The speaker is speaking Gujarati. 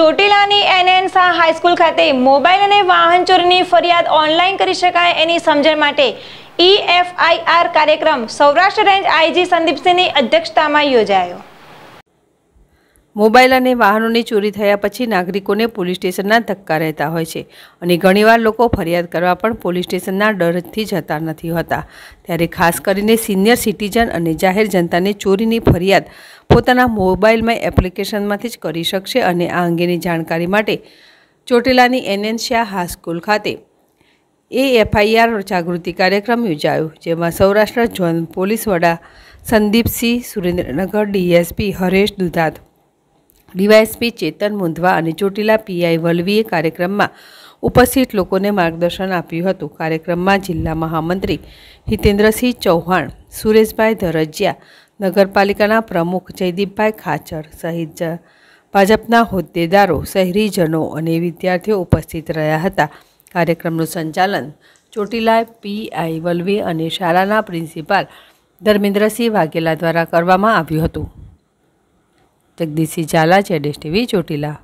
ચોટીલાની એનએન શાહ હાઈસ્કૂલ ખાતે મોબાઈલ અને વાહન ચોરીની ફરિયાદ ઓનલાઈન કરી શકાય એની સમજણ માટે એફ આઈ આર કાર્યક્રમ સૌરાષ્ટ્ર રેન્જ આઈજી સંદીપસિંહની અધ્યક્ષતામાં યોજાયો મોબાઈલ અને વાહનોની ચોરી થયા પછી નાગરિકોને પોલીસ સ્ટેશનના ધક્કા રહેતા હોય છે અને ઘણીવાર લોકો ફરિયાદ કરવા પણ પોલીસ સ્ટેશનના ડરથી જતા નથી હોતા ત્યારે ખાસ કરીને સિનિયર સિટીઝન અને જાહેર જનતાને ચોરીની ફરિયાદ પોતાના મોબાઈલમાં એપ્લિકેશનમાંથી જ કરી શકશે અને આ અંગેની જાણકારી માટે ચોટીલાની એનએનશિયા શાહ હાઈસ્કૂલ ખાતે એ એફઆઈઆર જાગૃતિ કાર્યક્રમ યોજાયો જેમાં સૌરાષ્ટ્ર ઝોન પોલીસ વડા સંદીપસિંહ સુરેન્દ્રનગર ડીએસપી હરેશ દુધાત ડીવાયએસપી ચેતન મુંધવા અને ચોટીલા પીઆઈ વલવીએ કાર્યક્રમમાં ઉપસ્થિત લોકોને માર્ગદર્શન આપ્યું હતું કાર્યક્રમમાં જિલ્લા મહામંત્રી હિતેન્દ્રસિંહ ચૌહાણ સુરેશભાઈ ધરજિયા નગરપાલિકાના પ્રમુખ જયદીપભાઈ ખાચર સહિત ભાજપના હોદ્દેદારો શહેરીજનો અને વિદ્યાર્થીઓ ઉપસ્થિત રહ્યા હતા કાર્યક્રમનું સંચાલન ચોટીલા પીઆઈ વલવી અને શાળાના પ્રિન્સિપાલ ધર્મેન્દ્રસિંહ વાઘેલા દ્વારા કરવામાં આવ્યું હતું જગદીશી ઝાલા છે ડીશ ટીવી ચોટીલા